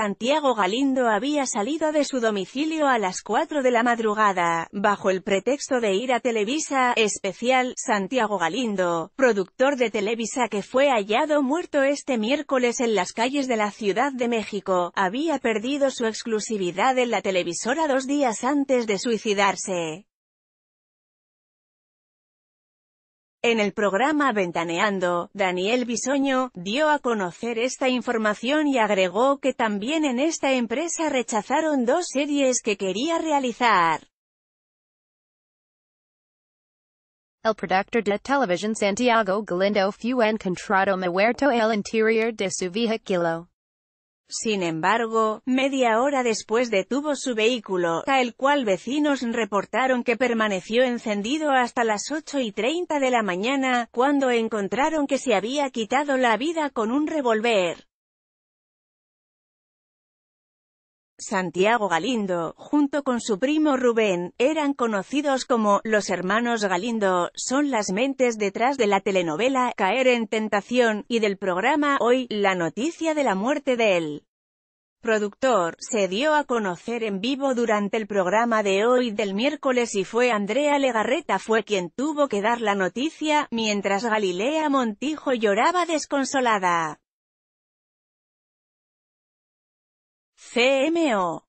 Santiago Galindo había salido de su domicilio a las 4 de la madrugada, bajo el pretexto de ir a Televisa, especial, Santiago Galindo, productor de Televisa que fue hallado muerto este miércoles en las calles de la Ciudad de México, había perdido su exclusividad en la televisora dos días antes de suicidarse. En el programa Ventaneando, Daniel Bisoño, dio a conocer esta información y agregó que también en esta empresa rechazaron dos series que quería realizar. El productor de televisión Santiago Galindo fue encontrado muerto el interior de su vehículo. Sin embargo, media hora después detuvo su vehículo, a el cual vecinos reportaron que permaneció encendido hasta las 8 y 30 de la mañana, cuando encontraron que se había quitado la vida con un revólver. Santiago Galindo, junto con su primo Rubén, eran conocidos como «Los hermanos Galindo», son las mentes detrás de la telenovela «Caer en tentación» y del programa «Hoy», la noticia de la muerte de él. Productor, se dio a conocer en vivo durante el programa de hoy del miércoles y fue Andrea Legarreta fue quien tuvo que dar la noticia, mientras Galilea Montijo lloraba desconsolada. 生命を